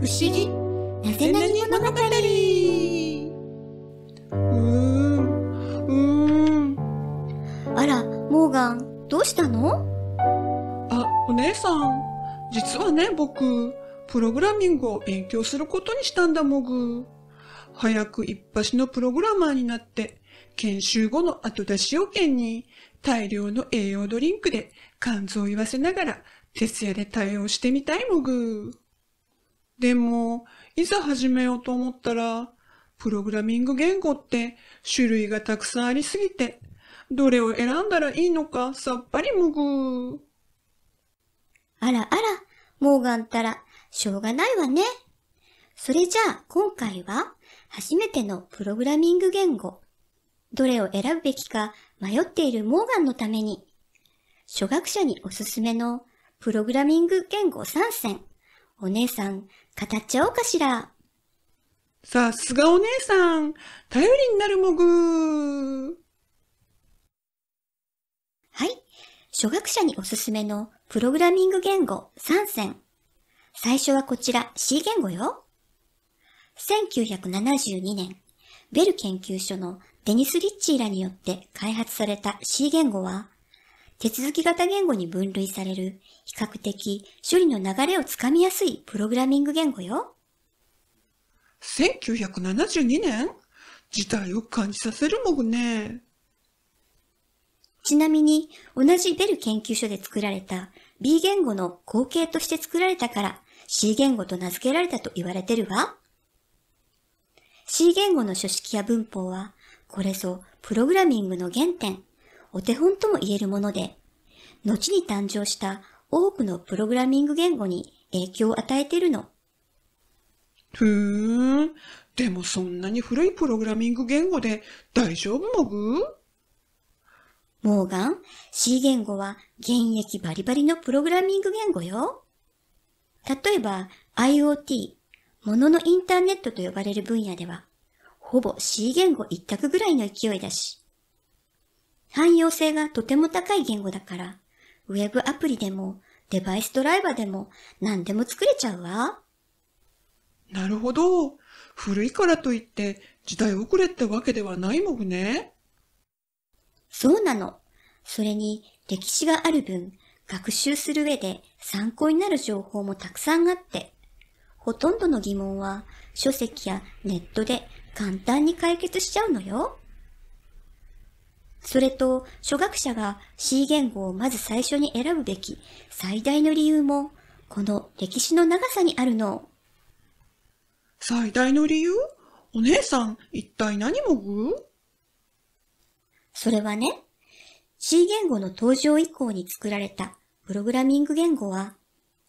不思議なぜなに物語うんうんあらモーガンどうしたのあお姉さん実はね僕プログラミングを勉強することにしたんだもぐ早く一発のプログラマーになって研修後の後出し要件に大量の栄養ドリンクで肝臓を言わせながら徹夜で対応してみたいもぐ。でも、いざ始めようと思ったら、プログラミング言語って種類がたくさんありすぎて、どれを選んだらいいのかさっぱりむぐあらあら、モーガンったらしょうがないわね。それじゃあ今回は初めてのプログラミング言語、どれを選ぶべきか迷っているモーガンのために、初学者におすすめのプログラミング言語3選お姉さん、語っちゃおうかしら。さすがお姉さん、頼りになるもぐはい。初学者におすすめのプログラミング言語3選。最初はこちら C 言語よ。1972年、ベル研究所のデニス・リッチーらによって開発された C 言語は、手続き型言語に分類される比較的処理の流れをつかみやすいプログラミング言語よ。1972年時代を感じさせるもんね。ちなみに、同じベル研究所で作られた B 言語の後継として作られたから C 言語と名付けられたと言われてるわ。C 言語の書式や文法は、これぞプログラミングの原点お手本とも言えるもので、後に誕生した多くのプログラミング言語に影響を与えているの。ふーん。でもそんなに古いプログラミング言語で大丈夫モグモーガン、C 言語は現役バリバリのプログラミング言語よ。例えば IoT、もののインターネットと呼ばれる分野では、ほぼ C 言語一択ぐらいの勢いだし、汎用性がとても高い言語だから、ウェブアプリでも、デバイスドライバーでも、何でも作れちゃうわ。なるほど。古いからといって、時代遅れってわけではないもんね。そうなの。それに、歴史がある分、学習する上で参考になる情報もたくさんあって、ほとんどの疑問は書籍やネットで簡単に解決しちゃうのよ。それと、初学者が C 言語をまず最初に選ぶべき最大の理由も、この歴史の長さにあるの。最大の理由お姉さん、一体何もぐそれはね、C 言語の登場以降に作られたプログラミング言語は、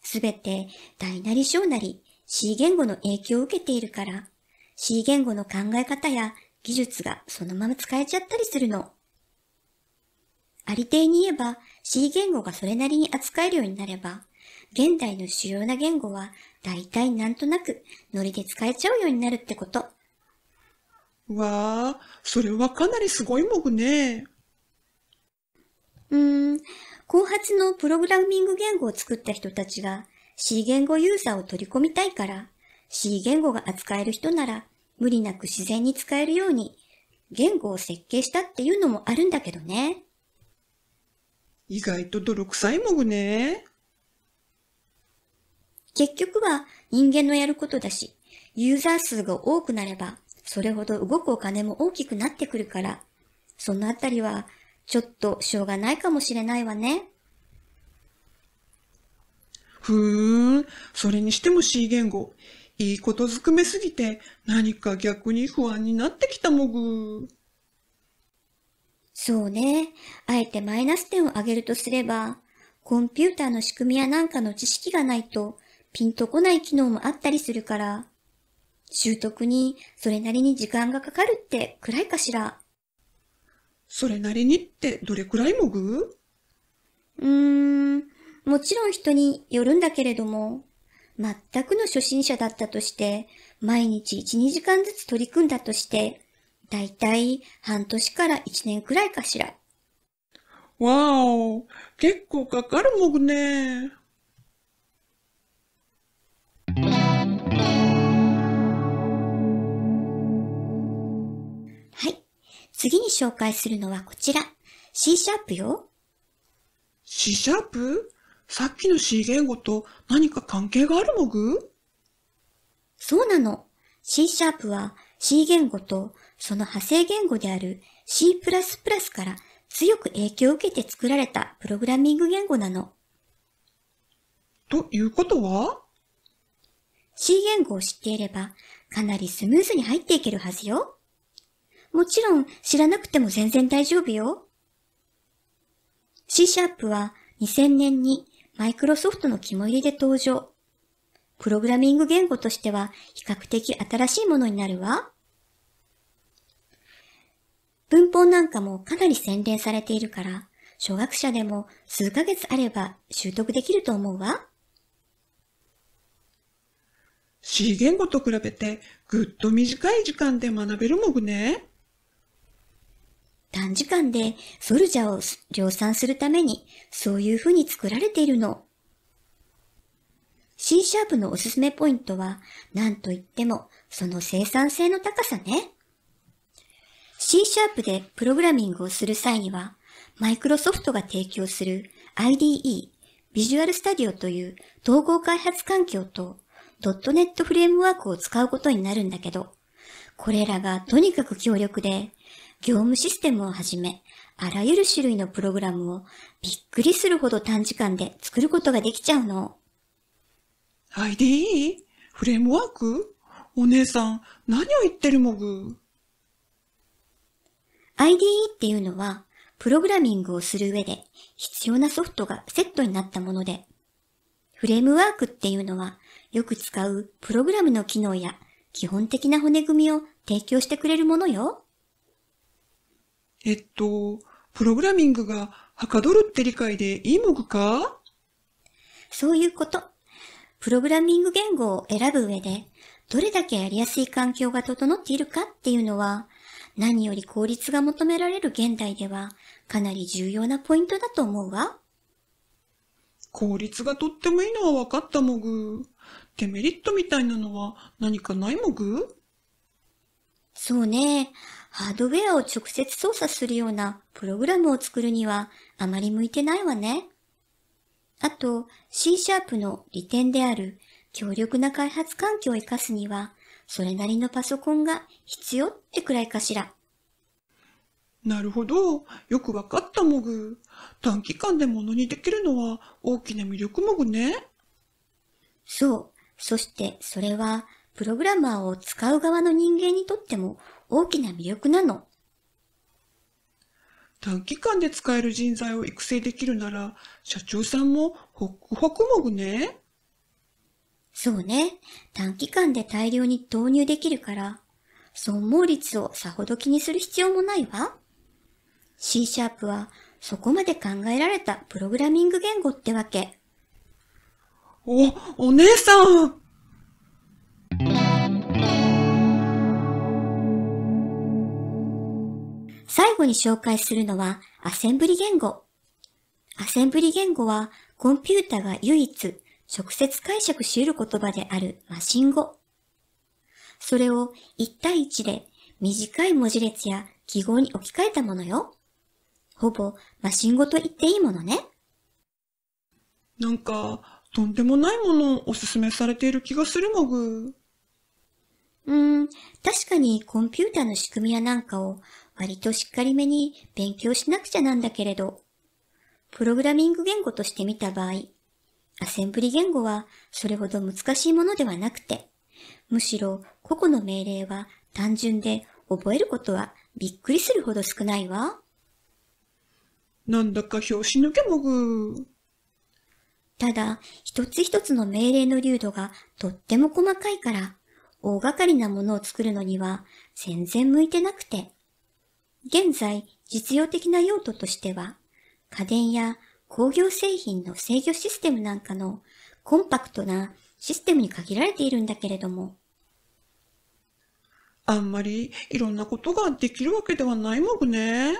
すべて大なり小なり C 言語の影響を受けているから、C 言語の考え方や技術がそのまま使えちゃったりするの。ありていに言えば C 言語がそれなりに扱えるようになれば、現代の主要な言語は大体なんとなくノリで使えちゃうようになるってこと。わあ、それはかなりすごいもぐね。うーん、後発のプログラミング言語を作った人たちが C 言語ユーザーを取り込みたいから C 言語が扱える人なら無理なく自然に使えるように言語を設計したっていうのもあるんだけどね。意外と泥臭いもぐね。結局は人間のやることだし、ユーザー数が多くなれば、それほど動くお金も大きくなってくるから、そのあたりは、ちょっとしょうがないかもしれないわね。ふーん、それにしても C 言語、いいことずくめすぎて、何か逆に不安になってきたもぐ。そうね。あえてマイナス点を上げるとすれば、コンピューターの仕組みやなんかの知識がないとピンとこない機能もあったりするから、習得にそれなりに時間がかかるってくらいかしら。それなりにってどれくらいもぐうーん、もちろん人によるんだけれども、全くの初心者だったとして、毎日1、2時間ずつ取り組んだとして、だいたい半年から1年くらいかしら。わお、結構かかるもんね。はい。次に紹介するのはこちら。C シャープよ。C シャープさっきの C 言語と何か関係があるもぐそうなの。C シャープは C 言語とその派生言語である C++ から強く影響を受けて作られたプログラミング言語なの。ということは ?C 言語を知っていればかなりスムーズに入っていけるはずよ。もちろん知らなくても全然大丈夫よ。C シャープは2000年にマイクロソフトの肝入りで登場。プログラミング言語としては比較的新しいものになるわ。文法なんかもかなり洗練されているから、初学者でも数ヶ月あれば習得できると思うわ。C 言語と比べてぐっと短い時間で学べるもんね。短時間でソルジャーを量産するためにそういうふうに作られているの。C シャープのおすすめポイントは、なんといっても、その生産性の高さね。C シャープでプログラミングをする際には、マイクロソフトが提供する IDE、ビジュアルスタ i オという統合開発環境と .NET フレームワークを使うことになるんだけど、これらがとにかく強力で、業務システムをはじめ、あらゆる種類のプログラムをびっくりするほど短時間で作ることができちゃうの。ID? e フレームワークお姉さん、何を言ってるもぐ。IDE っていうのは、プログラミングをする上で必要なソフトがセットになったもので、フレームワークっていうのは、よく使うプログラムの機能や基本的な骨組みを提供してくれるものよ。えっと、プログラミングがはかどるって理解でいいもぐかそういうこと。プログラミング言語を選ぶ上で、どれだけやりやすい環境が整っているかっていうのは、何より効率が求められる現代では、かなり重要なポイントだと思うわ。効率がとってもいいのは分かったもぐ。デメリットみたいなのは何かないもぐそうね。ハードウェアを直接操作するようなプログラムを作るにはあまり向いてないわね。あと C シャープの利点である強力な開発環境を活かすには、それなりのパソコンが必要ってくらいかしら。なるほど。よくわかったモグ。短期間でものにできるのは大きな魅力モグね。そう。そしてそれは、プログラマーを使う側の人間にとっても大きな魅力なの。短期間で使える人材を育成できるなら、社長さんもホクホクもぐね。そうね。短期間で大量に導入できるから、損耗率をさほど気にする必要もないわ。C シャープはそこまで考えられたプログラミング言語ってわけ。お、お姉さん最後に紹介するのはアセンブリ言語。アセンブリ言語はコンピュータが唯一直接解釈し得る言葉であるマシン語。それを1対1で短い文字列や記号に置き換えたものよ。ほぼマシン語と言っていいものね。なんか、とんでもないものをおすすめされている気がするもぐ。うーん、確かにコンピュータの仕組みやなんかを割としっかりめに勉強しなくちゃなんだけれど、プログラミング言語としてみた場合、アセンブリ言語はそれほど難しいものではなくて、むしろ個々の命令は単純で覚えることはびっくりするほど少ないわ。なんだか拍子抜けもぐー。ただ、一つ一つの命令の流度がとっても細かいから、大掛かりなものを作るのには全然向いてなくて、現在、実用的な用途としては、家電や工業製品の制御システムなんかのコンパクトなシステムに限られているんだけれども。あんまりいろんなことができるわけではないもんね。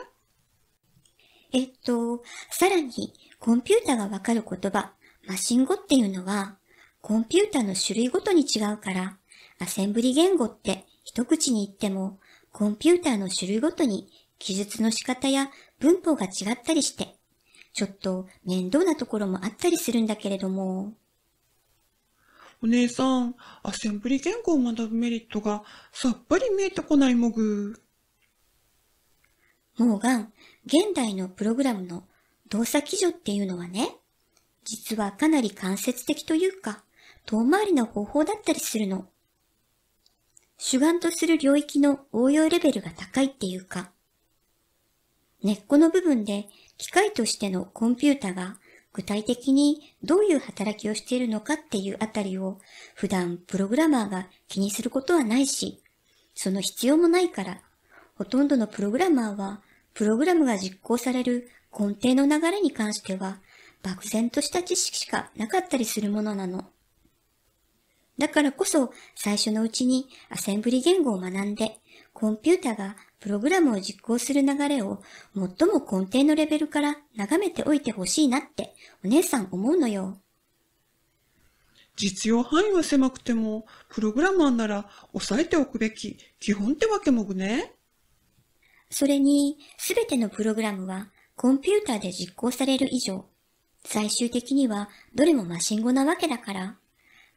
えっと、さらに、コンピュータがわかる言葉、マシン語っていうのは、コンピュータの種類ごとに違うから、アセンブリ言語って一口に言ってもコンピューターの種類ごとに記述の仕方や文法が違ったりして、ちょっと面倒なところもあったりするんだけれども。お姉さん、アセンブリ言語を学ぶメリットがさっぱり見えてこないもぐ。モーガン、現代のプログラムの動作基準っていうのはね、実はかなり間接的というか、遠回りな方法だったりするの。主眼とする領域の応用レベルが高いっていうか、根っこの部分で機械としてのコンピュータが具体的にどういう働きをしているのかっていうあたりを普段プログラマーが気にすることはないし、その必要もないから、ほとんどのプログラマーはプログラムが実行される根底の流れに関しては漠然とした知識しかなかったりするものなの。だからこそ最初のうちにアセンブリ言語を学んで、コンピュータがプログラムを実行する流れを最も根底のレベルから眺めておいてほしいなってお姉さん思うのよ。実用範囲は狭くても、プログラマーなら押さえておくべき基本ってわけもぐね。それに、すべてのプログラムはコンピューターで実行される以上、最終的にはどれもマシン語なわけだから。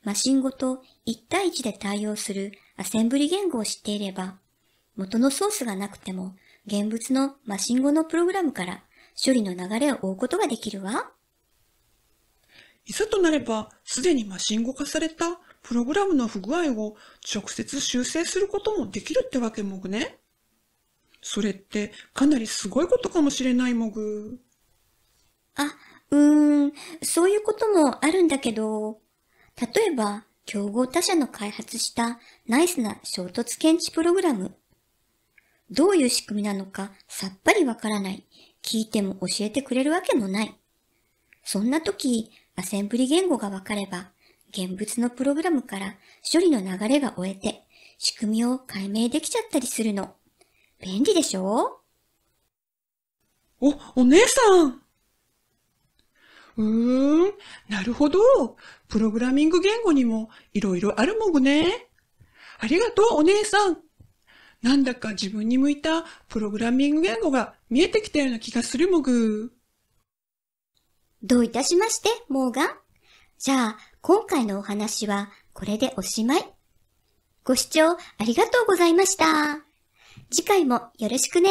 マシンごと1対1で対応するアセンブリ言語を知っていれば、元のソースがなくても現物のマシン語のプログラムから処理の流れを追うことができるわ。いざとなれば、すでにマシン語化されたプログラムの不具合を直接修正することもできるってわけもぐね。それってかなりすごいことかもしれないもぐ。あ、うーん、そういうこともあるんだけど、例えば、競合他社の開発したナイスな衝突検知プログラム。どういう仕組みなのかさっぱりわからない。聞いても教えてくれるわけもない。そんな時、アセンブリ言語がわかれば、現物のプログラムから処理の流れが終えて、仕組みを解明できちゃったりするの。便利でしょお、お姉さんうーん、なるほど。プログラミング言語にもいろいろあるもんね。ありがとう、お姉さん。なんだか自分に向いたプログラミング言語が見えてきたような気がするもぐ。どういたしまして、モーガン。じゃあ、今回のお話はこれでおしまい。ご視聴ありがとうございました。次回もよろしくね。